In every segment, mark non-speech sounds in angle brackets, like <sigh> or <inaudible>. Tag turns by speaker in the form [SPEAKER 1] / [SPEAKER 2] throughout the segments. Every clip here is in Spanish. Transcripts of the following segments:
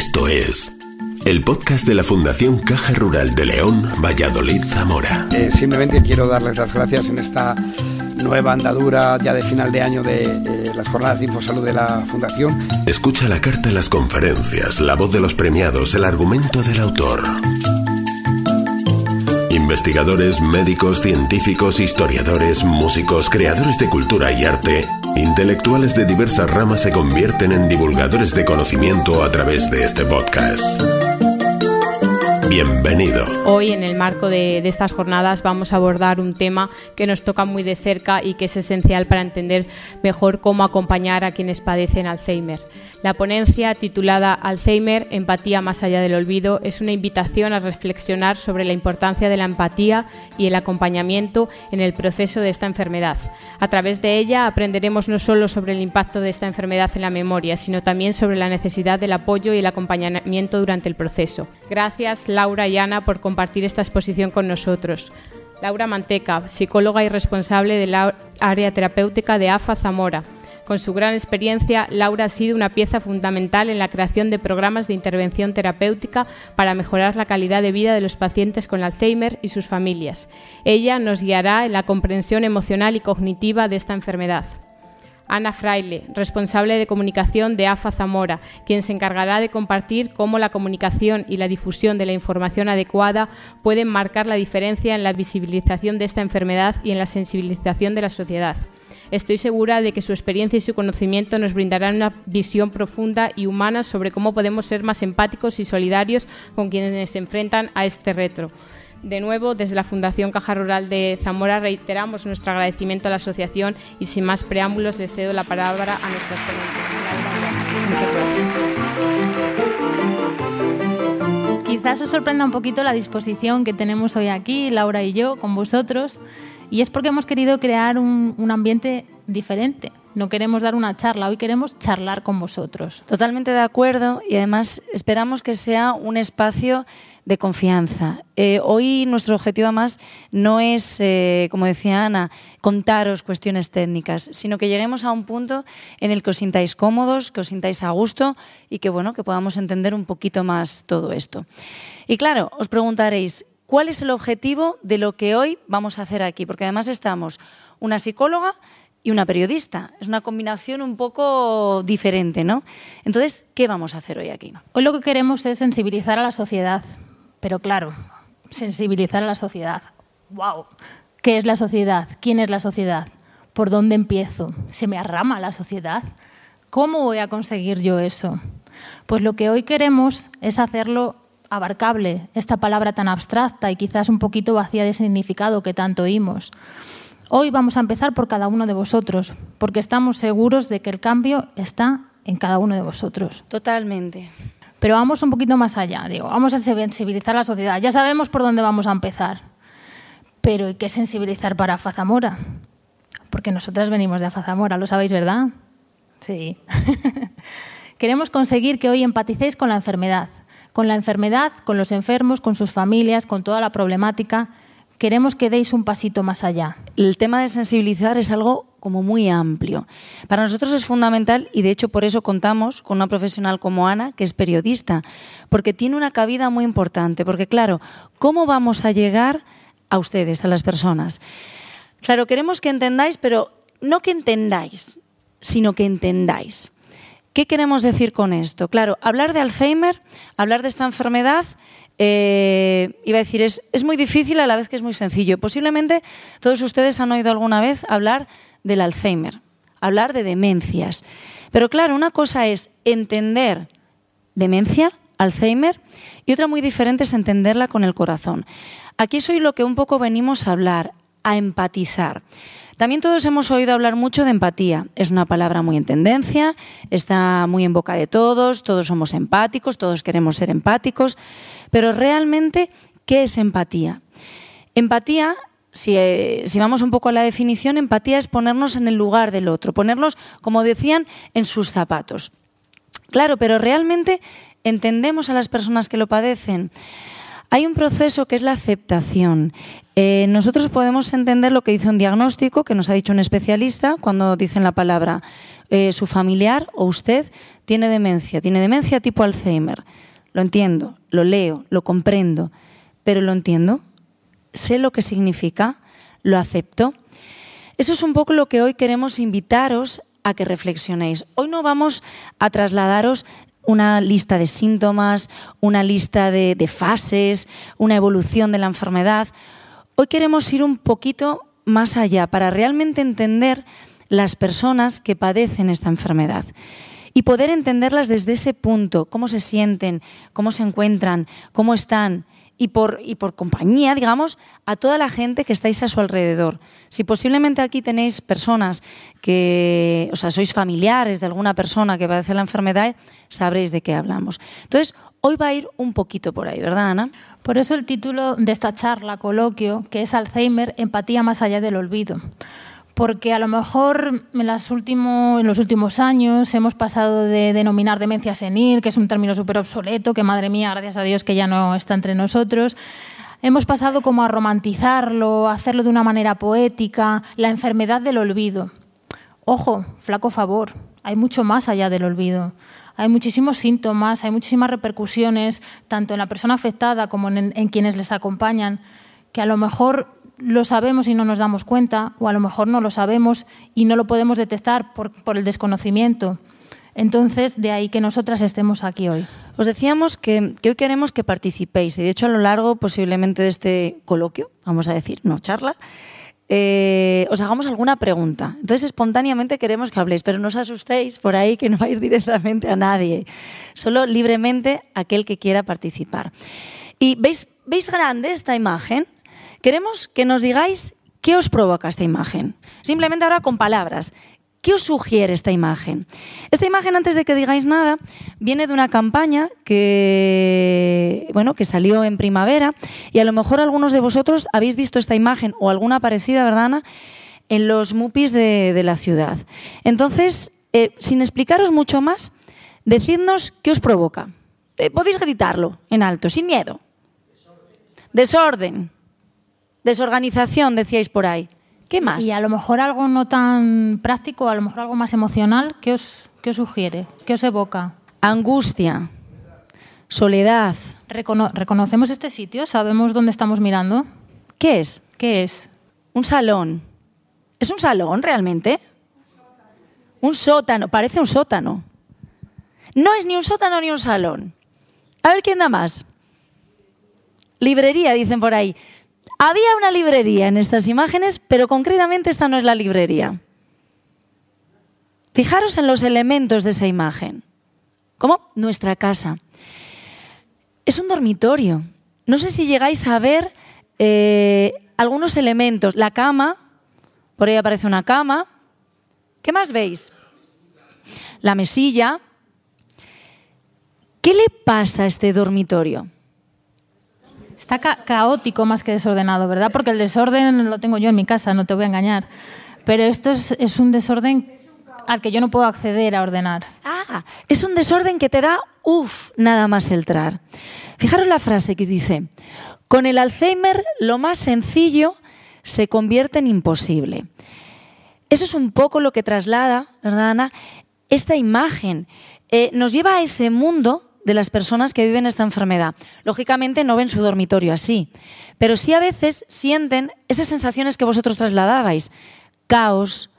[SPEAKER 1] Esto es el podcast de la Fundación Caja Rural de León, Valladolid, Zamora. Eh, simplemente quiero darles las gracias en esta nueva andadura ya de final de año de eh, las jornadas de InfoSalud de la Fundación. Escucha la carta, las conferencias, la voz de los premiados, el argumento del autor. Investigadores, médicos, científicos, historiadores, músicos, creadores de cultura y arte Intelectuales de diversas ramas se convierten en divulgadores de conocimiento a través de este podcast. Bienvenido.
[SPEAKER 2] Hoy en el marco de, estas jornadas vamos a abordar un tema que nos toca muy de cerca y que es esencial para entender mejor cómo acompañar a quienes padecen Alzheimer. La ponencia, titulada Alzheimer, Empatía más allá del olvido, es una invitación a reflexionar sobre la importancia de la empatía y el acompañamiento en el proceso de esta enfermedad. A través de ella aprenderemos no solo sobre el impacto de esta enfermedad en la memoria, sino también sobre la necesidad del apoyo y el acompañamiento durante el proceso. Gracias Laura y Ana por compartir esta exposición con nosotros. Laura Manteca, psicóloga y responsable de la área terapéutica de AFA Zamora. Con su gran experiencia, Laura ha sido una pieza fundamental en la creación de programas de intervención terapéutica para mejorar la calidad de vida de los pacientes con Alzheimer y sus familias. Ella nos guiará en la comprensión emocional y cognitiva de esta enfermedad. Ana Fraile, responsable de comunicación de AFA Zamora, quien se encargará de compartir cómo la comunicación y la difusión de la información adecuada pueden marcar la diferencia en la visibilización de esta enfermedad y en la sensibilización de la sociedad. Estoy segura de que su experiencia y su conocimiento nos brindarán una visión profunda y humana sobre cómo podemos ser más empáticos y solidarios con quienes se enfrentan a este retro. De nuevo, desde la Fundación Caja Rural de Zamora reiteramos nuestro agradecimiento a la asociación y sin más preámbulos les cedo la palabra a nuestra
[SPEAKER 3] ponentes. Muchas gracias. Quizás os sorprenda un poquito la disposición que tenemos hoy aquí, Laura y yo, con vosotros. Y es porque hemos querido crear un, ambiente diferente. No queremos dar una charla, hoy queremos charlar
[SPEAKER 1] con vosotros. Totalmente de acuerdo y además esperamos que sea un espacio de confianza. Eh, hoy nuestro objetivo además no es, eh, como decía Ana, contaros cuestiones técnicas, sino que lleguemos a un punto en el que os sintáis cómodos, que os sintáis a gusto y que bueno, que podamos entender un poquito más todo esto. Y claro, os preguntaréis, cuál es el objetivo de lo que hoy vamos a hacer aquí, porque además estamos una psicóloga y una periodista. Es una combinación un poco diferente, ¿no? Entonces, ¿qué vamos a hacer hoy aquí? Hoy lo que queremos es sensibilizar a la sociedad,
[SPEAKER 3] pero claro, sensibilizar a la sociedad. ¡Wow! ¿Qué es la sociedad? ¿Quién es la sociedad? ¿Por dónde empiezo? ¿Se me arrama la sociedad? ¿Cómo voy a conseguir yo eso? Pues lo que hoy queremos es hacerlo abarcable, esta palabra tan abstracta y quizás un poquito vacía de significado que tanto oímos. Hoy vamos a empezar por cada uno de vosotros, porque estamos seguros de que el cambio está en cada uno de vosotros.
[SPEAKER 1] Totalmente.
[SPEAKER 3] Pero vamos un poquito más allá, digo, vamos a sensibilizar la sociedad. Ya sabemos por dónde vamos a empezar, pero hay que sensibilizar para Fazamora, porque nosotras venimos de Fazamora, lo sabéis, ¿verdad? Sí. <laughs> Queremos conseguir que hoy empaticéis con la enfermedad, con la enfermedad, con los enfermos, con sus familias, con toda la problemática. Queremos que deis un pasito más allá.
[SPEAKER 1] El tema de sensibilizar es algo como muy amplio. Para nosotros es fundamental y de hecho por eso contamos con una profesional como Ana, que es periodista, porque tiene una cabida muy importante, porque claro, ¿cómo vamos a llegar a ustedes, a las personas? Claro, queremos que entendáis, pero no que entendáis, sino que entendáis. ¿Qué queremos decir con esto? Claro, hablar de Alzheimer, hablar de esta enfermedad, eh, iba a decir, es, es muy difícil a la vez que es muy sencillo. Posiblemente todos ustedes han oído alguna vez hablar del Alzheimer, hablar de demencias. Pero claro, una cosa es entender demencia, Alzheimer, y otra muy diferente es entenderla con el corazón. Aquí soy lo que un poco venimos a hablar, a empatizar. También todos hemos oído hablar mucho de empatía. Es una palabra muy en tendencia, está muy en boca de todos, todos somos empáticos, todos queremos ser empáticos, pero realmente, ¿qué es empatía? Empatía si, eh, vamos un poco a la definición, empatía es ponernos en el lugar del otro, ponernos, como decían, en sus zapatos. Claro, pero realmente entendemos a las personas que lo padecen. Hay un proceso que es la aceptación. Eh, nosotros podemos entender lo que dice un diagnóstico que nos ha dicho un especialista cuando dicen la palabra eh, su familiar o usted tiene demencia, tiene demencia tipo Alzheimer. Lo entiendo, lo leo, lo comprendo, pero lo entiendo, sé lo que significa, lo acepto. Eso es un poco lo que hoy queremos invitaros a que reflexionéis. Hoy no vamos a trasladaros una lista de síntomas, una lista de, fases, una evolución de la enfermedad. Hoy queremos ir un poquito más allá para realmente entender las personas que padecen esta enfermedad y poder entenderlas desde ese punto, cómo se sienten, cómo se encuentran, cómo están y por, y por compañía, digamos, a toda la gente que estáis a su alrededor. Si posiblemente aquí tenéis personas que, o sea, sois familiares de alguna persona que padece la enfermedad, sabréis de qué hablamos. Entonces, hoy va a ir un poquito por ahí, ¿verdad, Ana?
[SPEAKER 3] Por eso el título de esta charla, coloquio, que es Alzheimer, empatía más allá del olvido porque a lo mejor en, los últimos años hemos pasado de denominar demencia senil, que es un término súper obsoleto, que madre mía, gracias a Dios que ya no está entre nosotros, hemos pasado como a romantizarlo, hacerlo de una manera poética, la enfermedad del olvido. Ojo, flaco favor, hay mucho más allá del olvido. Hay muchísimos síntomas, hay muchísimas repercusiones, tanto en la persona afectada como en quienes les acompañan, que a lo mejor lo sabemos y no nos damos cuenta, o a lo mejor no lo sabemos y no lo podemos detectar por, el desconocimiento.
[SPEAKER 1] Entonces, de ahí que nosotras estemos aquí hoy. Os decíamos que, hoy queremos que participéis y, de hecho, a lo largo posiblemente de este coloquio, vamos a decir, no charla, eh, os hagamos alguna pregunta. Entonces, espontáneamente queremos que habléis, pero no os asustéis por ahí que no vais directamente a nadie, solo libremente aquel que quiera participar. ¿Y veis, veis grande esta imagen? Queremos que nos digáis qué os provoca esta imagen. Simplemente ahora con palabras. ¿Qué os sugiere esta imagen? Esta imagen, antes de que digáis nada, viene de una campaña que, bueno, que salió en primavera y a lo mejor algunos de vosotros habéis visto esta imagen o alguna parecida, ¿verdad, Ana? En los MUPIs de, la ciudad. Entonces, eh, sin explicaros mucho más, decidnos qué os provoca. Eh, podéis gritarlo en alto, sin miedo. Desorden. Desorganización, decíais por ahí. ¿Qué más? Y a lo
[SPEAKER 3] mejor algo no tan práctico, a lo mejor algo más emocional, ¿qué os, os sugiere? ¿Qué os evoca?
[SPEAKER 1] Angustia, soledad. ¿Reconocemos
[SPEAKER 3] este sitio? ¿Sabemos dónde estamos mirando? ¿Qué es? ¿Qué es? Un salón.
[SPEAKER 1] ¿Es un salón realmente? Un sótano, parece un sótano. No es ni un sótano ni un salón. A ver quién da más. Librería, dicen por ahí. Había una librería en estas imágenes, pero concretamente esta no es la librería. Fijaros en los elementos de esa imagen, como nuestra casa. Es un dormitorio. No sé si llegáis a ver eh, algunos elementos. La cama, por ahí aparece una cama. ¿Qué más veis? La mesilla. ¿Qué le pasa a este dormitorio?
[SPEAKER 3] Está caótico más que desordenado, ¿verdad? Porque el desorden lo tengo yo en mi casa, no te voy a engañar. Pero esto es, un desorden al que yo no puedo acceder a ordenar. Ah,
[SPEAKER 1] es un desorden que te da, uff, nada más entrar. Fijaros la frase que dice, con el Alzheimer lo más sencillo se convierte en imposible. Eso es un poco lo que traslada, ¿verdad, Ana? Esta imagen eh, nos lleva a ese mundo de las personas que viven esta enfermedad. Lógicamente no ven su dormitorio así, pero sí a veces sienten esas sensaciones que vosotros trasladabais, caos,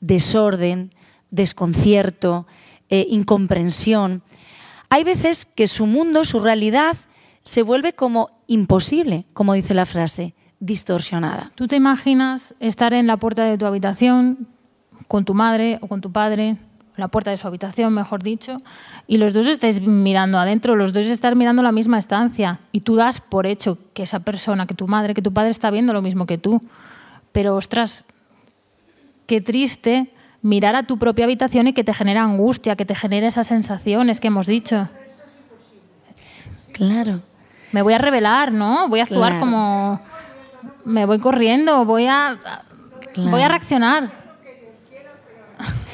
[SPEAKER 1] desorden, desconcierto, eh, incomprensión. Hay veces que su mundo, su realidad, se vuelve como imposible, como dice la frase, distorsionada. ¿Tú te imaginas estar en la puerta
[SPEAKER 3] de tu habitación con tu madre o con tu padre la puerta de su habitación, mejor dicho, y los dos estáis mirando adentro, los dos estáis mirando la misma estancia y tú das por hecho que esa persona, que tu madre, que tu padre está viendo lo mismo que tú. Pero ostras, qué triste mirar a tu propia habitación y que te genera angustia, que te genera esas sensaciones que hemos dicho. Claro. Me voy a revelar, ¿no? Voy a actuar como me voy corriendo, voy a voy a reaccionar.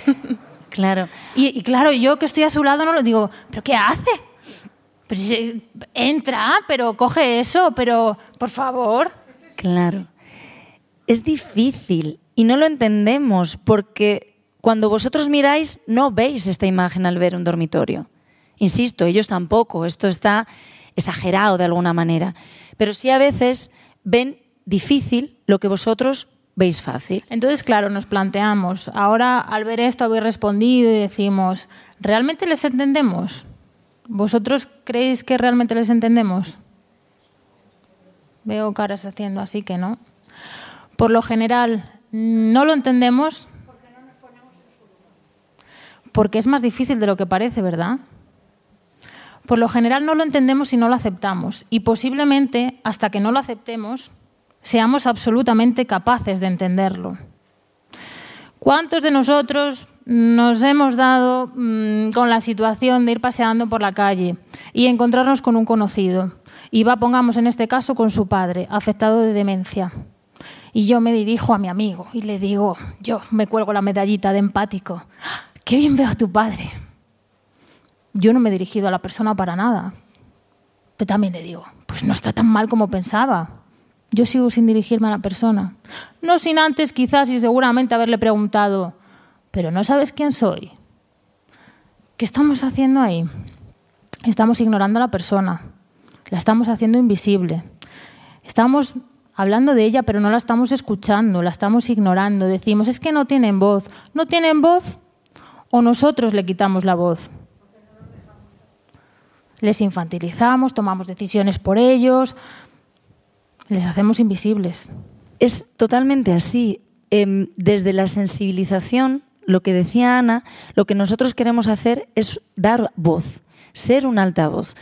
[SPEAKER 1] <laughs> Claro.
[SPEAKER 3] Y, claro, yo que estoy a su lado no lo digo, ¿pero qué hace? entra, pero coge
[SPEAKER 1] eso, pero por favor. Claro. Es difícil y no lo entendemos porque cuando vosotros miráis no veis esta imagen al ver un dormitorio. Insisto, ellos tampoco, esto está exagerado de alguna manera, pero sí a veces ven difícil lo que vosotros veis fácil.
[SPEAKER 3] Entonces, claro, nos planteamos, ahora al ver esto habéis respondido y decimos, ¿realmente les entendemos? ¿Vosotros creéis que realmente les entendemos? Veo caras haciendo así que no. Por lo general, no lo entendemos porque es más difícil de lo que parece, ¿verdad? Por lo general no lo entendemos y no lo aceptamos. Y posiblemente, hasta que no lo aceptemos, seamos absolutamente capaces de entenderlo. ¿Cuántos de nosotros nos hemos dado mm, con la situación de ir paseando por la calle y encontrarnos con un conocido? Y va, pongamos en este caso, con su padre, afectado de demencia. Y yo me dirijo a mi amigo y le digo, yo me cuelgo la medallita de empático. ¡Ah, ¡Qué bien veo a tu padre! Yo no me he dirigido a la persona para nada. Pero también le digo, pues no está tan mal como pensaba. Yo sigo sin dirigirme a la persona. No sin antes, quizás y seguramente haberle preguntado, pero ¿no sabes quién soy? ¿Qué estamos haciendo ahí? Estamos ignorando a la persona, la estamos haciendo invisible. Estamos hablando de ella, pero no la estamos escuchando, la estamos ignorando. Decimos, es que no tienen voz. ¿No tienen voz? ¿O nosotros le quitamos la voz? Les infantilizamos, tomamos decisiones por ellos,
[SPEAKER 1] les hacemos invisibles. Es totalmente así. Em, desde la sensibilización, lo que decía Ana, lo que nosotros queremos hacer es dar voz, ser un altavoz.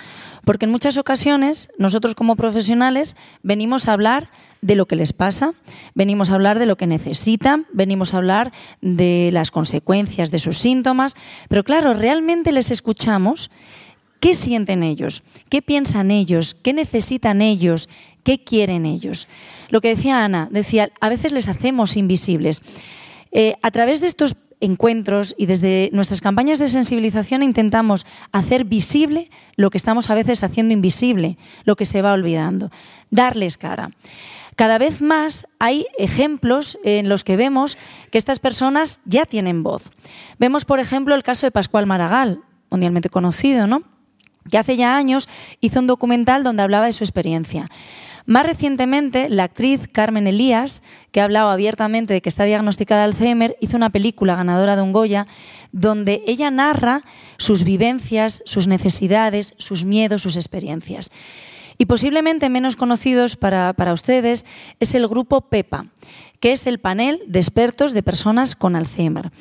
[SPEAKER 1] Porque en muchas ocasiones nosotros como profesionales venimos a hablar de lo que les pasa, venimos a hablar de lo que necesitan, venimos a hablar de las consecuencias de sus síntomas, pero claro, realmente les escuchamos qué sienten ellos, qué piensan ellos, qué necesitan ellos, ¿Qué quieren ellos? Lo que decía Ana, decía, a veces les hacemos invisibles. Eh, a través de estos encuentros y desde nuestras campañas de sensibilización intentamos hacer visible lo que estamos a veces haciendo invisible, lo que se va olvidando, darles cara. Cada vez más hay ejemplos en los que vemos que estas personas ya tienen voz. Vemos, por ejemplo, el caso de Pascual Maragall, mundialmente conocido, ¿no? que hace ya años hizo un documental donde hablaba de su experiencia. Más recientemente, la actriz Carmen Elías, que ha hablado abiertamente de que está diagnosticada de Alzheimer, hizo una película ganadora de un Goya donde ella narra sus vivencias, sus necesidades, sus miedos, sus experiencias. Y posiblemente menos conocidos para, para ustedes es el grupo PEPA, que es el panel de expertos de personas con Alzheimer.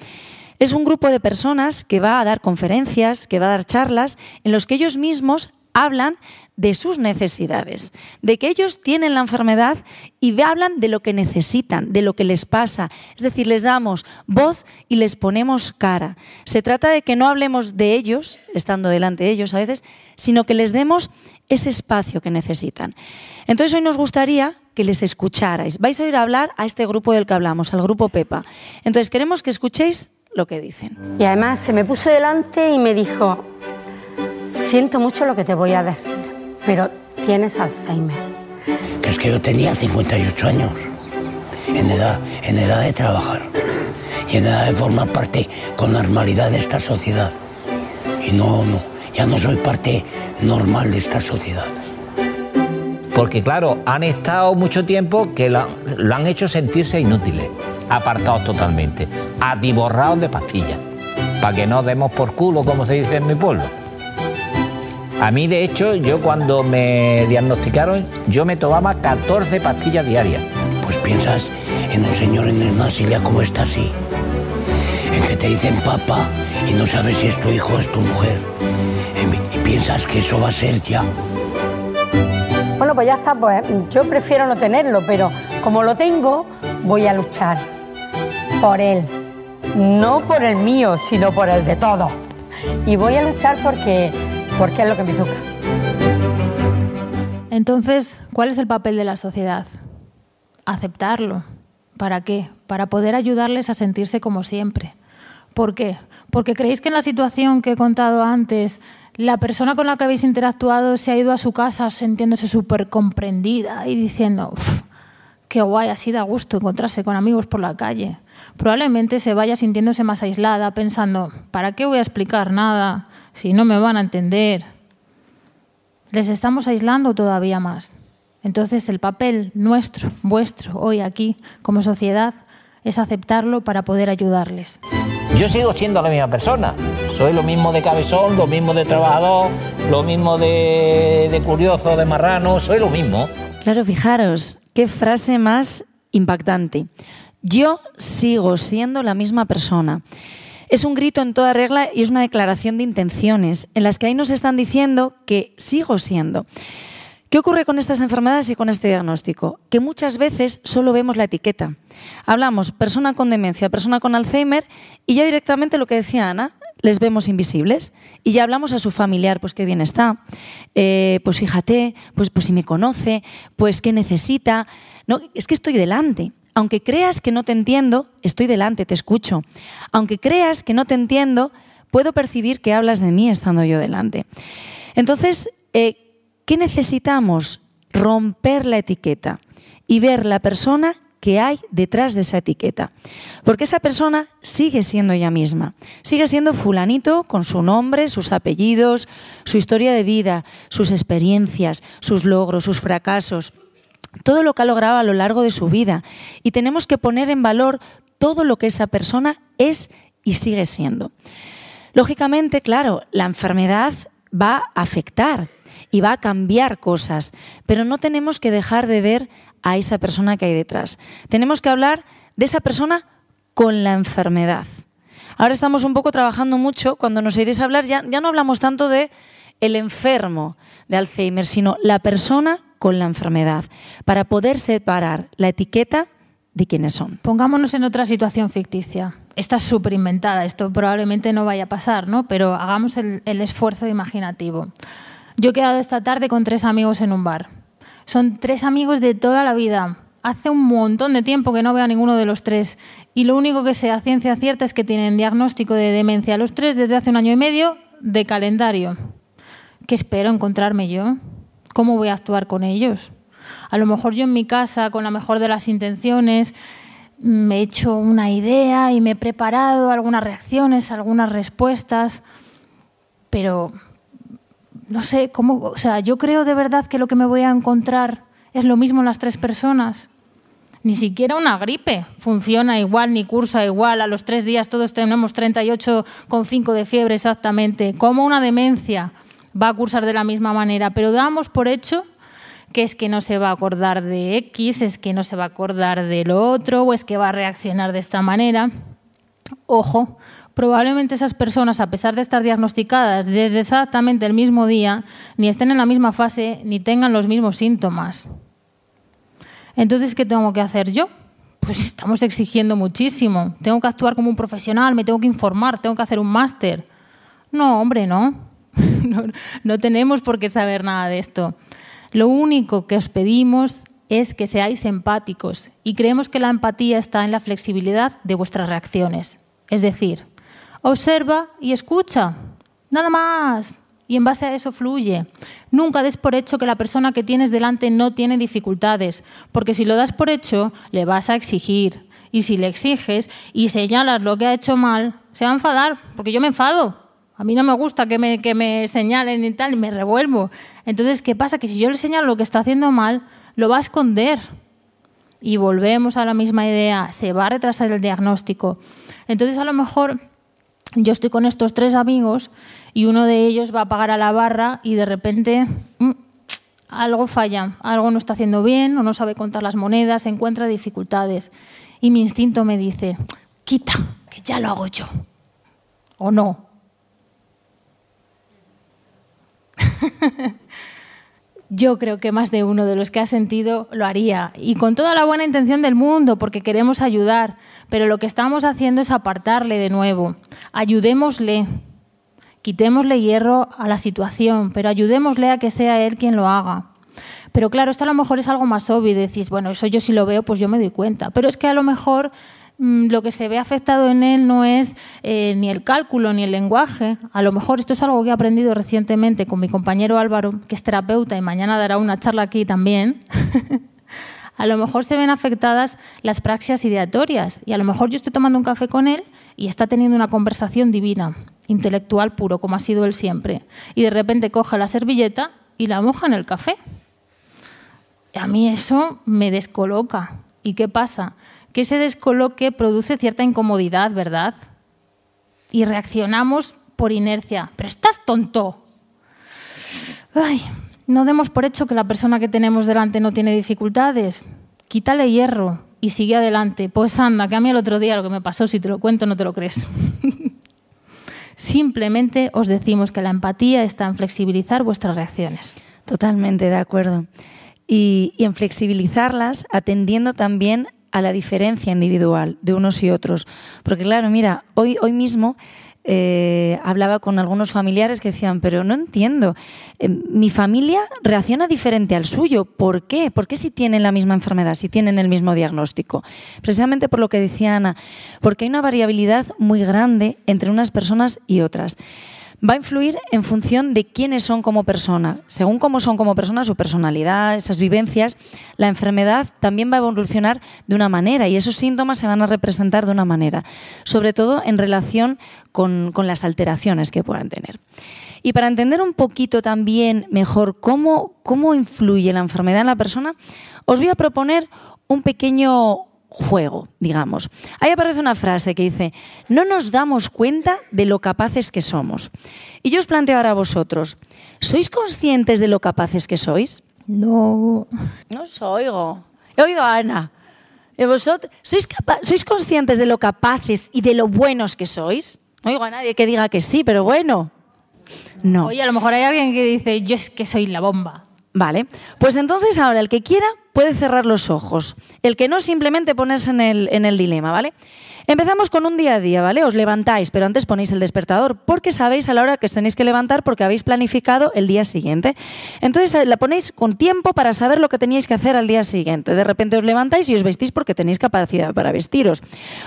[SPEAKER 1] Es un grupo de personas que va a dar conferencias, que va a dar charlas, en los que ellos mismos hablan de sus necesidades, de que ellos tienen la enfermedad y hablan de lo que necesitan, de lo que les pasa. Es decir, les damos voz y les ponemos cara. Se trata de que no hablemos de ellos, estando delante de ellos a veces, sino que les demos ese espacio que necesitan. Entonces hoy nos gustaría que les escucharais. Vais a ir a hablar a este grupo del que hablamos, al grupo Pepa. Entonces queremos que escuchéis lo que dicen. Y además se me puso delante y me dijo, Siento mucho lo que te voy a decir, pero tienes Alzheimer. Que es que yo tenía 58 años, en edad, en edad de trabajar y en edad de formar parte con normalidad de esta sociedad. Y no, no, ya no soy parte normal de esta sociedad. Porque claro, han estado mucho tiempo que lo, han hecho sentirse inútiles, apartados totalmente, atiborrados de pastillas, para que no demos por culo, como se dice en mi pueblo. A mí, de hecho, yo cuando me diagnosticaron, yo me tomaba 14 pastillas diarias. Pues piensas en un señor en el silla como está así, en que te dicen papá y no sabes si es tu hijo o es tu mujer, y piensas que eso va a ser ya. Bueno, pues ya está, pues ¿eh? yo prefiero no tenerlo, pero como lo tengo, voy a luchar por él. No por el mío, sino por el de todos. Y voy a luchar porque porque es lo que me toca.
[SPEAKER 3] Entonces, ¿cuál es el papel de la sociedad? Aceptarlo. ¿Para qué? Para poder ayudarles a sentirse como siempre. ¿Por qué? Porque creéis que en la situación que he contado antes, la persona con la que habéis interactuado se ha ido a su casa sintiéndose súper comprendida y diciendo, qué guay, así da gusto encontrarse con amigos por la calle. Probablemente se vaya sintiéndose más aislada, pensando, ¿para qué voy a explicar nada? si no me van a entender. Les estamos aislando todavía más. Entonces el papel nuestro, vuestro, hoy aquí, como sociedad, es aceptarlo para poder ayudarles.
[SPEAKER 1] Yo sigo siendo la misma persona. Soy lo mismo de cabezón, lo mismo de trabajador, lo mismo de, curioso, de marrano, soy lo mismo. Claro, fijaros, qué frase más impactante. Yo sigo siendo la misma persona. Es un grito en toda regla y es una declaración de intenciones, en las que ahí nos están diciendo que sigo siendo. ¿Qué ocurre con estas enfermedades y con este diagnóstico? Que muchas veces solo vemos la etiqueta. Hablamos persona con demencia, persona con Alzheimer y ya directamente lo que decía Ana, les vemos invisibles y ya hablamos a su familiar, pues qué bien está, eh, pues fíjate, pues, pues si me conoce, pues qué necesita. No, es que estoy delante. Aunque creas que no te entiendo, estoy delante, te escucho. Aunque creas que no te entiendo, puedo percibir que hablas de mí estando yo delante. Entonces, eh, ¿qué necesitamos? Romper la etiqueta y ver la persona que hay detrás de esa etiqueta. Porque esa persona sigue siendo ella misma, sigue siendo fulanito con su nombre, sus apellidos, su historia de vida, sus experiencias, sus logros, sus fracasos todo lo que ha logrado a lo largo de su vida y tenemos que poner en valor todo lo que esa persona es y sigue siendo. Lógicamente, claro, la enfermedad va a afectar y va a cambiar cosas, pero no tenemos que dejar de ver a esa persona que hay detrás. Tenemos que hablar de esa persona con la enfermedad. Ahora estamos un poco trabajando mucho, cuando nos iréis a hablar ya, ya no hablamos tanto de el enfermo de Alzheimer, sino la persona con la enfermedad, para poder separar la etiqueta de quienes son. Pongámonos en otra
[SPEAKER 3] situación ficticia. Esta es súper inventada, esto probablemente no vaya a pasar, ¿no? pero hagamos el, el esfuerzo imaginativo. Yo he quedado esta tarde con tres amigos en un bar. Son tres amigos de toda la vida. Hace un montón de tiempo que no veo a ninguno de los tres y lo único que sé a ciencia cierta es que tienen diagnóstico de demencia los tres desde hace un año y medio de calendario. ¿Qué espero encontrarme yo? ¿Cómo voy a actuar con ellos? A lo mejor yo en mi casa, con la mejor de las intenciones, me he hecho una idea y me he preparado algunas reacciones, algunas respuestas, pero no sé cómo, o sea, yo creo de verdad que lo que me voy a encontrar es lo mismo en las tres personas. Ni siquiera una gripe funciona igual ni cursa igual. A los tres días todos tenemos 38,5 de fiebre exactamente. Como una demencia va a cursar de la misma manera, pero damos por hecho que es que no se va a acordar de X, es que no se va a acordar de lo otro, o es que va a reaccionar de esta manera. Ojo, probablemente esas personas, a pesar de estar diagnosticadas desde exactamente el mismo día, ni estén en la misma fase, ni tengan los mismos síntomas. Entonces, ¿qué tengo que hacer yo? Pues estamos exigiendo muchísimo. Tengo que actuar como un profesional, me tengo que informar, tengo que hacer un máster. No, hombre, no. <laughs> no, tenemos por qué saber nada de esto. Lo único que os pedimos es que seáis empáticos y creemos que la empatía está en la flexibilidad de vuestras reacciones. Es decir, observa y escucha, nada más. Y en base a eso fluye. Nunca des por hecho que la persona que tienes delante no tiene dificultades, porque si lo das por hecho, le vas a exigir. Y si le exiges y señalas lo que ha hecho mal, se va a enfadar, porque yo me enfado. A mí no me gusta que me, que me señalen y tal, y me revuelvo. Entonces, ¿qué pasa? Que si yo le señalo lo que está haciendo mal, lo va a esconder. Y volvemos a la misma idea, se va a retrasar el diagnóstico. Entonces, a lo mejor yo estoy con estos tres amigos y uno de ellos va a pagar a la barra y de repente mm, algo falla, algo no está haciendo bien o no sabe contar las monedas, encuentra dificultades. Y mi instinto me dice, quita, que ya lo hago yo. O no, <laughs> Yo creo que más de uno de los que ha sentido lo haría, y con toda la buena intención del mundo, porque queremos ayudar, pero lo que estamos haciendo es apartarle de nuevo. Ayudémosle, quitémosle hierro a la situación, pero ayudémosle a que sea él quien lo haga. Pero claro, esto a lo mejor es algo más obvio, decís, bueno, eso yo si lo veo, pues yo me doy cuenta. Pero es que a lo mejor Mm, lo que se ve afectado en él no es eh, ni el cálculo ni el lenguaje. A lo mejor esto es algo que he aprendido recientemente con mi compañero Álvaro, que es terapeuta y mañana dará una charla aquí también. <laughs> a lo mejor se ven afectadas las praxias ideatorias y a lo mejor yo estoy tomando un café con él y está teniendo una conversación divina, intelectual puro, como ha sido él siempre. Y de repente coge la servilleta y la moja en el café. A mí eso me descoloca. ¿Y qué pasa? que ese descoloque produce cierta incomodidad, ¿verdad? Y reaccionamos por inercia. Pero estás tonto. Ay, no demos por hecho que la persona que tenemos delante no tiene dificultades. Quítale hierro y sigue adelante. Pues anda, que a mí el otro día lo que me pasó, si te lo cuento no te lo crees. <laughs> Simplemente os decimos que
[SPEAKER 1] la empatía está en flexibilizar vuestras reacciones. Totalmente de acuerdo. Y, y en flexibilizarlas atendiendo también a la diferencia individual de unos y otros. Porque claro, mira, hoy, hoy mismo eh, hablaba con algunos familiares que decían, pero no entiendo, eh, mi familia reacciona diferente al suyo. ¿Por qué? ¿Por qué si tienen la misma enfermedad, si tienen el mismo diagnóstico? Precisamente por lo que decía Ana, porque hay una variabilidad muy grande entre unas personas y otras va a influir en función de quiénes son como persona. Según cómo son como persona, su personalidad, esas vivencias, la enfermedad también va a evolucionar de una manera y esos síntomas se van a representar de una manera, sobre todo en relación con, las alteraciones que puedan tener. Y para entender un poquito también mejor cómo, cómo influye la enfermedad en la persona, os voy a proponer un pequeño juego, digamos. Ahí aparece una frase que dice, no nos damos cuenta de lo capaces que somos. Y yo os planteo ahora a vosotros, ¿sois conscientes de lo capaces que sois? No. No os oigo. He oído a Ana. ¿Y sois, sois conscientes de lo capaces y de lo buenos que sois? No oigo a nadie que diga que sí, pero bueno. No. Oye, a lo mejor hay alguien que dice, yo es que soy la bomba. Vale, pues entonces ahora el que quiera puede cerrar los ojos, el que no simplemente ponerse en el, en el dilema, ¿vale? Empezamos con un día a día, ¿vale? Os levantáis, pero antes ponéis el despertador porque sabéis a la hora que os tenéis que levantar porque habéis planificado el día siguiente. Entonces eh, la ponéis con tiempo para saber lo que teníais que hacer al día siguiente. De repente os levantáis y os vestís porque tenéis capacidad para vestiros.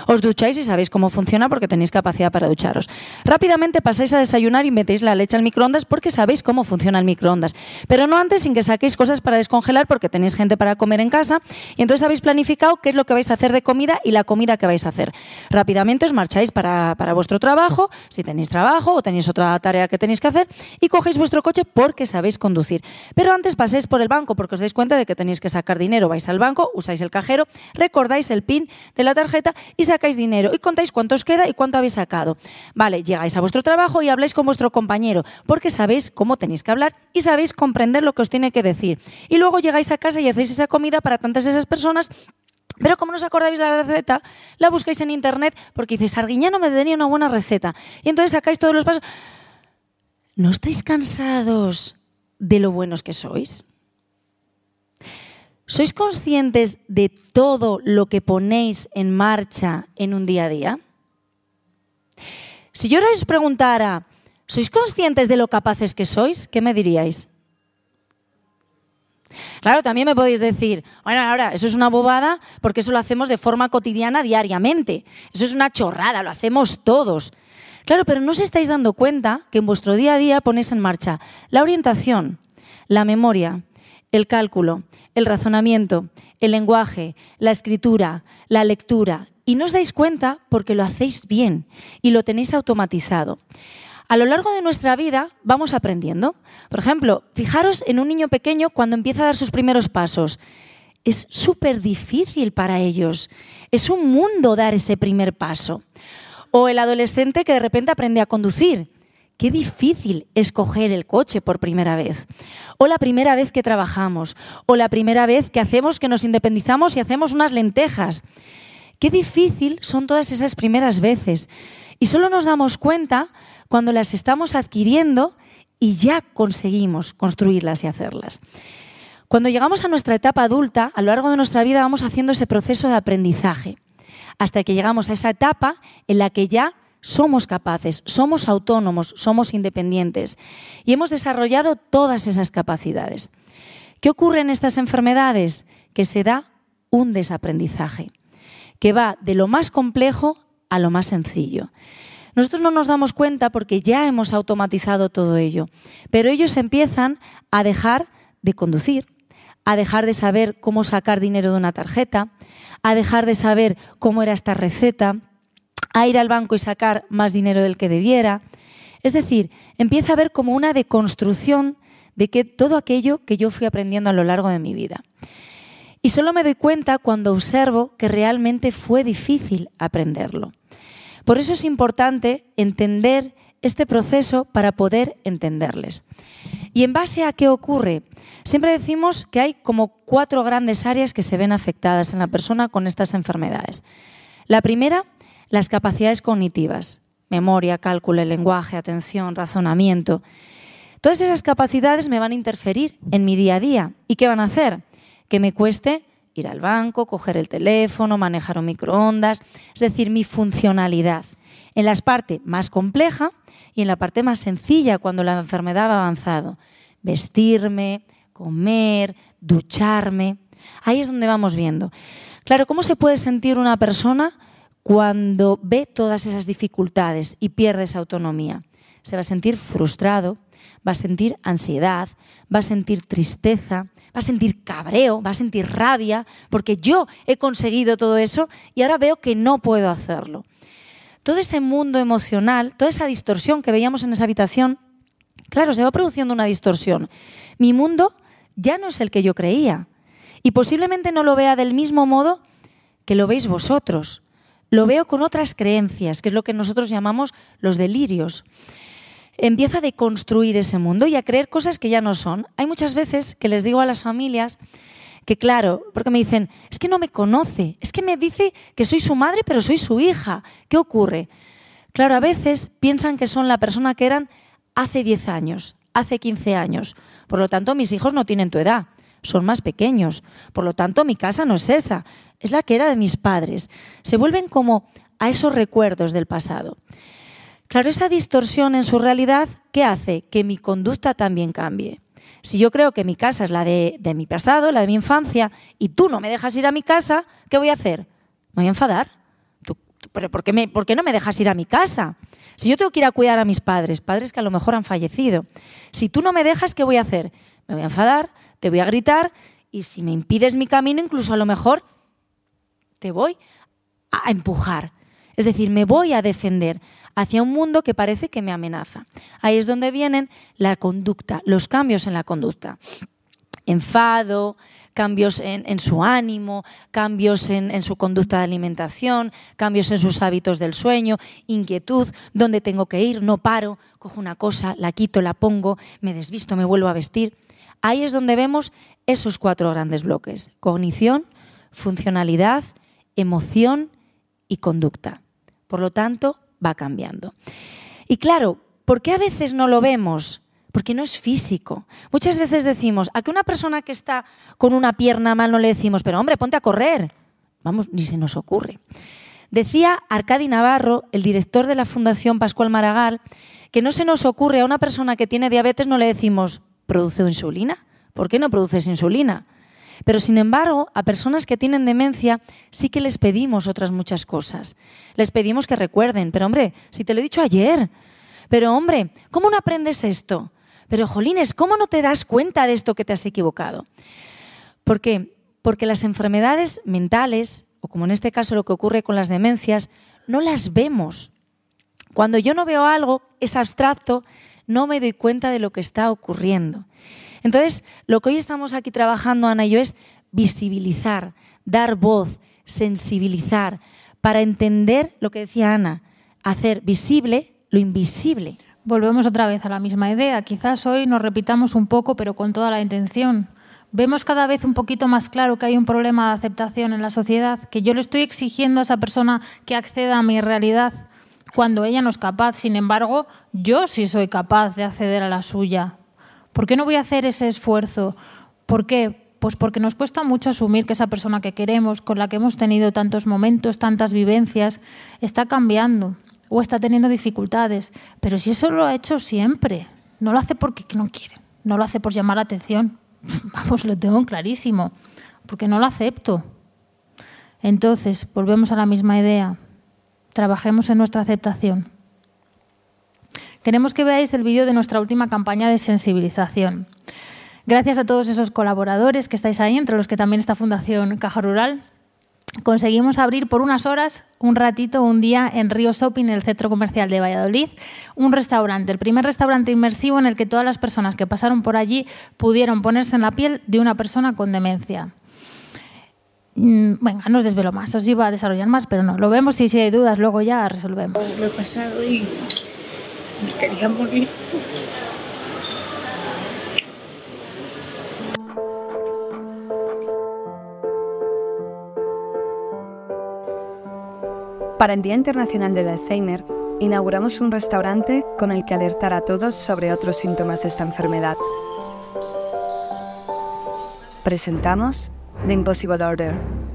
[SPEAKER 1] Os ducháis y sabéis cómo funciona porque tenéis capacidad para ducharos. Rápidamente pasáis a desayunar y metéis la leche al microondas porque sabéis cómo funciona el microondas. Pero no antes sin que saquéis cosas para descongelar porque tenéis gente para comer en casa y entonces habéis planificado qué es lo que vais a hacer de comida y la comida que vais a hacer. Rápidamente os marcháis para, vuestro trabajo, si tenéis trabajo o tenéis otra tarea que tenéis que hacer, y cogéis vuestro coche porque sabéis conducir. Pero antes paséis por el banco porque os dais cuenta de que tenéis que sacar dinero. Vais al banco, usáis el cajero, recordáis el PIN de la tarjeta y sacáis dinero y contáis cuánto os queda y cuánto habéis sacado. Vale, llegáis a vuestro trabajo y habláis con vuestro compañero porque sabéis cómo tenéis que hablar y sabéis comprender lo que os tiene que decir. Y luego llegáis a casa y hacéis esa comida para tantas esas personas pero como no os acordáis la receta, la buscáis en internet porque dices, no me tenía una buena receta. Y entonces sacáis todos los pasos. ¿No estáis cansados de lo buenos que sois? ¿Sois conscientes de todo lo que ponéis en marcha en un día a día? Si yo os preguntara, ¿sois conscientes de lo capaces que sois? ¿Qué me diríais? Claro, también me podéis decir, bueno, ahora, eso es una bobada porque eso lo hacemos de forma cotidiana diariamente. Eso es una chorrada, lo hacemos todos. Claro, pero no os estáis dando cuenta que en vuestro día a día ponéis en marcha la orientación, la memoria, el cálculo, el razonamiento, el lenguaje, la escritura, la lectura. Y no os dais cuenta porque lo hacéis bien y lo tenéis automatizado. A lo largo de nuestra vida vamos aprendiendo. Por ejemplo, fijaros en un niño pequeño cuando empieza a dar sus primeros pasos. Es súper difícil para ellos. Es un mundo dar ese primer paso. O el adolescente que de repente aprende a conducir. Qué difícil es coger el coche por primera vez. O la primera vez que trabajamos. O la primera vez que hacemos que nos independizamos y hacemos unas lentejas. Qué difícil son todas esas primeras veces. Y solo nos damos cuenta cuando las estamos adquiriendo y ya conseguimos construirlas y hacerlas. Cuando llegamos a nuestra etapa adulta, a lo largo de nuestra vida vamos haciendo ese proceso de aprendizaje, hasta que llegamos a esa etapa en la que ya somos capaces, somos autónomos, somos independientes y hemos desarrollado todas esas capacidades. ¿Qué ocurre en estas enfermedades? Que se da un desaprendizaje, que va de lo más complejo a lo más sencillo. Nosotros no nos damos cuenta porque ya hemos automatizado todo ello, pero ellos empiezan a dejar de conducir, a dejar de saber cómo sacar dinero de una tarjeta, a dejar de saber cómo era esta receta, a ir al banco y sacar más dinero del que debiera. Es decir, empieza a haber como una deconstrucción de todo aquello que yo fui aprendiendo a lo largo de mi vida. Y solo me doy cuenta cuando observo que realmente fue difícil aprenderlo. Por eso es importante entender este proceso para poder entenderles. ¿Y en base a qué ocurre? Siempre decimos que hay como cuatro grandes áreas que se ven afectadas en la persona con estas enfermedades. La primera, las capacidades cognitivas, memoria, cálculo, lenguaje, atención, razonamiento. Todas esas capacidades me van a interferir en mi día a día. ¿Y qué van a hacer? Que me cueste ir al banco, coger el teléfono, manejar un microondas, es decir, mi funcionalidad. En la parte más compleja y en la parte más sencilla, cuando la enfermedad ha avanzado, vestirme, comer, ducharme. Ahí es donde vamos viendo. Claro, ¿cómo se puede sentir una persona cuando ve todas esas dificultades y pierde esa autonomía? Se va a sentir frustrado, va a sentir ansiedad, va a sentir tristeza, va a sentir cabreo, va a sentir rabia, porque yo he conseguido todo eso y ahora veo que no puedo hacerlo. Todo ese mundo emocional, toda esa distorsión que veíamos en esa habitación, claro, se va produciendo una distorsión. Mi mundo ya no es el que yo creía y posiblemente no lo vea del mismo modo que lo veis vosotros. Lo veo con otras creencias, que es lo que nosotros llamamos los delirios empieza a deconstruir ese mundo y a creer cosas que ya no son. Hay muchas veces que les digo a las familias que claro, porque me dicen, es que no me conoce, es que me dice que soy su madre, pero soy su hija. ¿Qué ocurre? Claro, a veces piensan que son la persona que eran hace 10 años, hace 15 años. Por lo tanto, mis hijos no tienen tu edad, son más pequeños. Por lo tanto, mi casa no es esa, es la que era de mis padres. Se vuelven como a esos recuerdos del pasado. Claro, esa distorsión en su realidad, ¿qué hace? Que mi conducta también cambie. Si yo creo que mi casa es la de, mi pasado, la de mi infancia, y tú no me dejas ir a mi casa, ¿qué voy a hacer? Me voy a enfadar. ¿Tú, por qué no me dejas ir a mi casa? Si yo tengo que ir a cuidar a mis padres, padres que a lo mejor han fallecido, si tú no me dejas, ¿qué voy a hacer? Me voy a enfadar, te voy a gritar, y si me impides mi camino, incluso a lo mejor te voy a empujar. Es decir, me voy a defender hacia un mundo que parece que me amenaza. Ahí es donde vienen la conducta, los cambios en la conducta. Enfado, cambios en, su ánimo, cambios en, en su conducta de alimentación, cambios en sus hábitos del sueño, inquietud, dónde tengo que ir, no paro, cojo una cosa, la quito, la pongo, me desvisto, me vuelvo a vestir. Ahí es donde vemos esos cuatro grandes bloques, cognición, funcionalidad, emoción y conducta. Por lo tanto, va cambiando. Y claro, ¿por qué a veces no lo vemos? Porque no es físico. Muchas veces decimos, a que una persona que está con una pierna mal no le decimos, pero hombre, ponte a correr. Vamos, ni se nos ocurre. Decía Arcadi Navarro, el director de la Fundación Pascual Maragall, que no se nos ocurre a una persona que tiene diabetes no le decimos, ¿produce insulina? ¿Por qué no produces insulina? Pero sin embargo, a personas que tienen demencia sí que les pedimos otras muchas cosas. Les pedimos que recuerden, pero hombre, si te lo he dicho ayer, pero hombre, ¿cómo no aprendes esto? Pero Jolines, ¿cómo no te das cuenta de esto que te has equivocado? ¿Por qué? Porque las enfermedades mentales, o como en este caso lo que ocurre con las demencias, no las vemos. Cuando yo no veo algo, es abstracto, no me doy cuenta de lo que está ocurriendo. Entonces, lo que hoy estamos aquí trabajando, Ana y yo, es visibilizar, dar voz, sensibilizar, para entender lo que decía Ana, hacer visible lo invisible. Volvemos otra vez a la misma idea.
[SPEAKER 3] Quizás hoy nos repitamos un poco, pero con toda la intención. Vemos cada vez un poquito más claro que hay un problema de aceptación en la sociedad, que yo le estoy exigiendo a esa persona que acceda a mi realidad cuando ella no es capaz. Sin embargo, yo sí soy capaz de acceder a la suya, ¿Por qué no voy a hacer ese esfuerzo? ¿Por qué? Pues porque nos cuesta mucho asumir que esa persona que queremos, con la que hemos tenido tantos momentos, tantas vivencias, está cambiando o está teniendo dificultades. Pero si eso lo ha hecho siempre, no lo hace porque no quiere, no lo hace por llamar la atención. <laughs> Vamos, lo tengo clarísimo, porque no lo acepto. Entonces, volvemos a la misma idea. Trabajemos en nuestra aceptación. Queremos que veáis el vídeo de nuestra última campaña de sensibilización. Gracias a todos esos colaboradores que estáis ahí, entre los que también está Fundación Caja Rural, conseguimos abrir por unas horas, un ratito, un día en Río Shopping, en el centro comercial de Valladolid, un restaurante, el primer restaurante inmersivo en el que todas las personas que pasaron por allí pudieron ponerse en la piel de una persona con demencia. Mm, venga, no os desvelo más, os iba a desarrollar más, pero no, lo vemos y si hay dudas luego ya resolvemos. Lo pasado y me quería morir.
[SPEAKER 1] Para el Día Internacional del Alzheimer, inauguramos un restaurante con el que alertar a todos sobre otros síntomas de esta enfermedad. Presentamos The Impossible Order.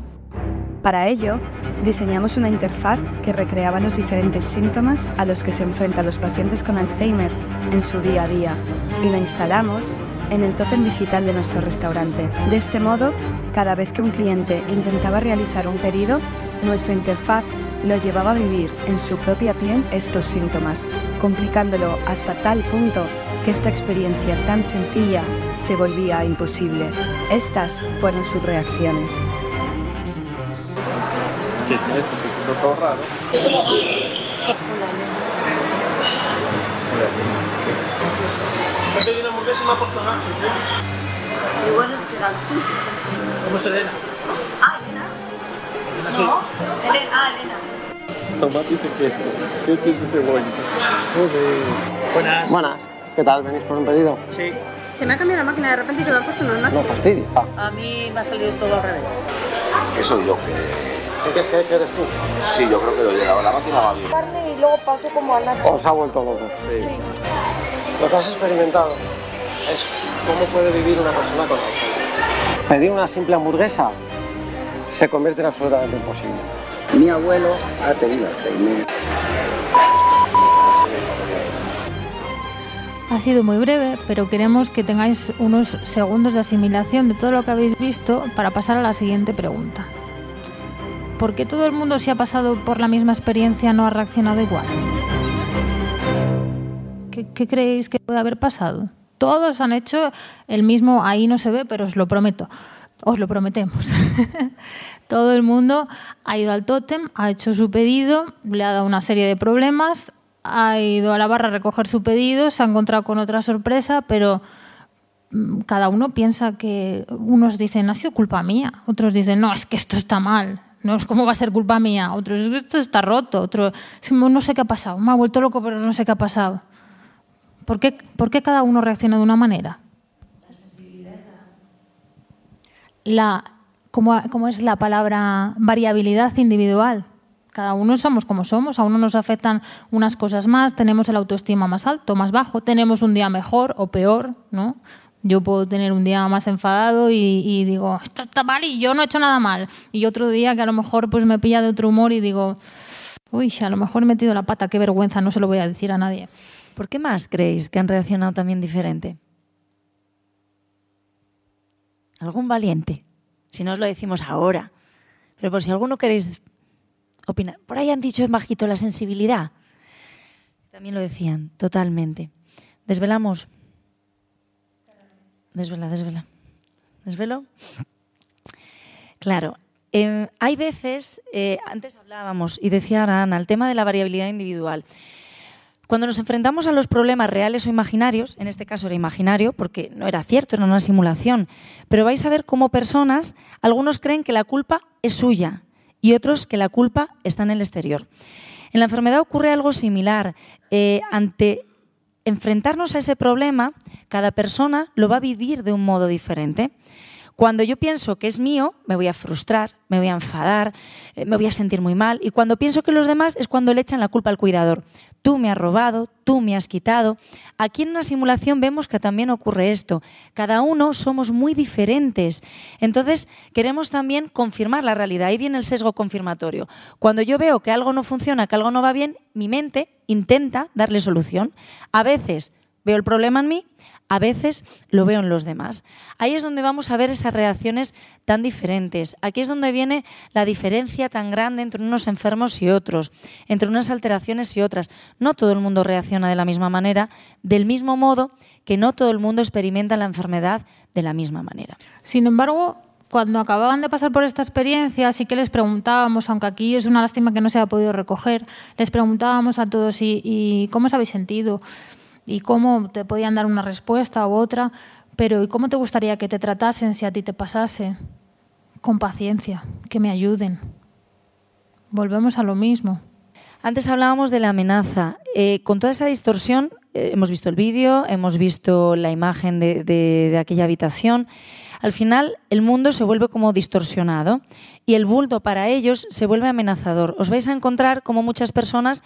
[SPEAKER 1] Para ello, diseñamos una interfaz que recreaba los diferentes síntomas a los que se enfrentan los pacientes con Alzheimer en su día a día y la instalamos en el tótem digital de nuestro restaurante. De este modo, cada vez que un cliente intentaba realizar un pedido, nuestra interfaz lo llevaba a vivir en su propia piel estos síntomas, complicándolo hasta tal punto que esta experiencia tan sencilla se volvía imposible. Estas fueron sus reacciones.
[SPEAKER 3] Sí, este, sí, este, pues, todo raro. ¿Qué
[SPEAKER 1] ah, Elena? Elena, Elena. Buenas. Buenas. ¿Qué tal? ¿Venís por un pedido? Sí. Se me ha cambiado la máquina de repente y se me ha puesto una ¿Qué No fastidies. A mí me ha salido todo al revés. ¿Qué soy yo? Que ¿Tú crees que eres tú? Sí, yo creo que lo he llegado. la máquina va bien. y luego paso como a Os ha vuelto loco. Sí. Lo que has experimentado es cómo puede vivir una persona con Alzheimer. Pedir una simple
[SPEAKER 3] hamburguesa se convierte en absolutamente imposible.
[SPEAKER 1] Mi abuelo ha tenido Alzheimer.
[SPEAKER 3] Ha sido muy breve, pero queremos que tengáis unos segundos de asimilación de todo lo que habéis visto para pasar a la siguiente pregunta. ¿por qué todo el mundo si ha pasado por la misma experiencia no ha reaccionado igual? ¿Qué, creéis que puede haber pasado? Todos han hecho el mismo, ahí no se ve, pero os lo prometo. Os lo prometemos. <laughs> Todo el mundo ha ido al tótem, ha hecho su pedido, le ha dado una serie de problemas, ha ido a la barra a recoger su pedido, se ha encontrado con otra sorpresa, pero mm, cada uno piensa que unos dicen ha sido culpa mía, otros dicen no, es que esto está mal, no es como va a ser culpa mía. Otro, esto está roto. Otro, no sé qué ha pasado. Me ha vuelto loco, pero no sé qué ha pasado. ¿Por qué, cada uno reacciona de una manera? La sensibilidad. ¿Cómo es la palabra variabilidad individual? Cada uno somos como somos, a uno nos afectan unas cosas más, tenemos el autoestima más alto, más bajo, tenemos un día mejor o peor, ¿no? Yo puedo tener un día más enfadado y, digo, esto está mal y yo no he hecho nada mal. Y otro día que a lo mejor pues me pilla de otro humor y digo, uy, a lo mejor he metido la pata, qué vergüenza, no se lo voy a decir a nadie. ¿Por qué más creéis que han reaccionado también
[SPEAKER 1] diferente? ¿Algún valiente? Si no os lo decimos ahora. Pero por si alguno queréis opinar. Por ahí han dicho es bajito la sensibilidad. También lo decían, totalmente. Desvelamos desvela, desvela. ¿Desvelo? Claro. Em, hay veces, eh, antes hablábamos y decía Ana, el tema de la variabilidad individual. Cuando nos enfrentamos a los problemas reales o imaginarios, en este caso era imaginario porque no era cierto, era una simulación, pero vais a ver cómo personas, algunos creen que la culpa es suya y otros que la culpa está en el exterior. En la enfermedad ocurre algo similar. Eh, ante enfrentarnos a ese problema, cada persona lo va a vivir de un modo diferente. Cuando yo pienso que es mío, me voy a frustrar, me voy a enfadar, eh, me voy a sentir muy mal. Y cuando pienso que los demás es cuando le echan la culpa al cuidador. Tú me has robado, tú me has quitado. Aquí en una simulación vemos que también ocurre esto. Cada uno somos muy diferentes. Entonces queremos también confirmar la realidad. Ahí viene el sesgo confirmatorio. Cuando yo veo que algo no funciona, que algo no va bien, mi mente intenta darle solución. A veces veo el problema en mí a veces lo veo en los demás. Ahí es donde vamos a ver esas reacciones tan diferentes. Aquí es donde viene la diferencia tan grande entre unos enfermos y otros, entre unas alteraciones y otras. No todo el mundo reacciona de la misma manera, del mismo modo que no todo el mundo experimenta la enfermedad de la misma manera. Sin embargo, cuando
[SPEAKER 3] acababan de pasar por esta experiencia, sí que les preguntábamos, aunque aquí es una lástima que no se ha podido recoger, les preguntábamos a todos y cómo os habéis sentido y cómo te podían dar una respuesta u otra, pero ¿y cómo te gustaría que te tratasen si a ti te pasase? Con paciencia, que me ayuden. Volvemos a lo mismo.
[SPEAKER 1] Antes hablábamos de la amenaza. Eh, con toda esa distorsión, eh, hemos visto el vídeo, hemos visto la imagen de, de aquella habitación. Al final, el mundo se vuelve como distorsionado y el bulto para ellos se vuelve amenazador. Os vais a encontrar como muchas personas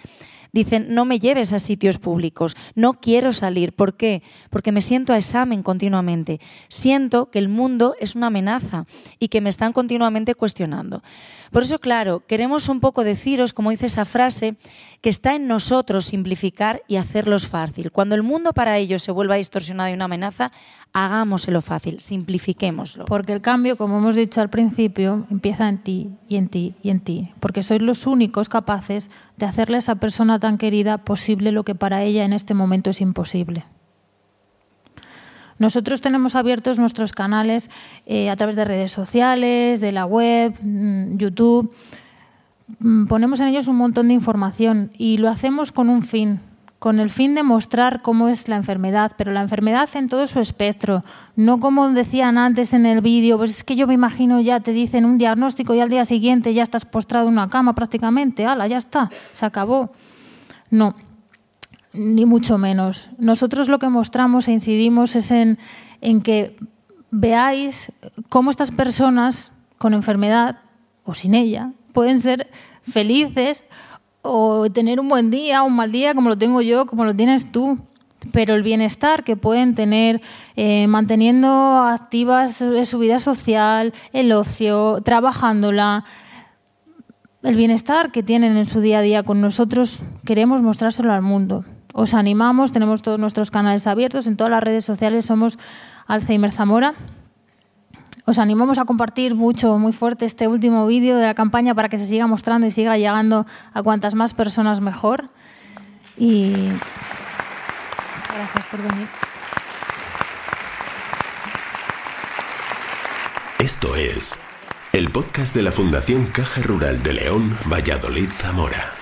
[SPEAKER 1] Dicen, no me lleves a sitios públicos, no quiero salir. ¿Por qué? Porque me siento a examen continuamente. Siento que el mundo es una amenaza y que me están continuamente cuestionando. Por eso, claro, queremos un poco deciros, como dice esa frase, que está en nosotros simplificar y hacerlos fácil. Cuando el mundo para ellos se vuelva distorsionado y una amenaza, hagámoselo fácil, simplifiquémoslo. Porque el cambio, como hemos dicho al
[SPEAKER 3] principio, empieza en ti y en ti y en ti, porque sois los únicos capaces de hacerle a esa persona tan querida posible lo que para ella en este momento es imposible. Nosotros tenemos abiertos nuestros canales eh, a través de redes sociales, de la web, mm, YouTube. Mm, ponemos en ellos un montón de información y lo hacemos con un fin, con el fin de mostrar cómo es la enfermedad, pero la enfermedad en todo su espectro, no como decían antes en el vídeo, pues es que yo me imagino ya te dicen un diagnóstico y al día siguiente ya estás postrado en una cama prácticamente, ala, ya está, se acabó. No, ni mucho menos. Nosotros lo que mostramos e incidimos es en, en que veáis cómo estas personas con enfermedad o sin ella pueden ser felices, o tener un buen día, un mal día, como lo tengo yo, como lo tienes tú. Pero el bienestar que pueden tener eh, manteniendo activas eh, su vida social, el ocio, trabajándola, el bienestar que tienen en su día a día con nosotros, queremos mostrárselo al mundo. Os animamos, tenemos todos nuestros canales abiertos, en todas las redes sociales somos Alzheimer Zamora. Os animamos a compartir mucho, muy fuerte este último vídeo de la campaña para que se siga mostrando y siga llegando a cuantas más personas mejor. Y
[SPEAKER 1] gracias por venir. Esto es el podcast de la Fundación Caja Rural de León, Valladolid, Zamora.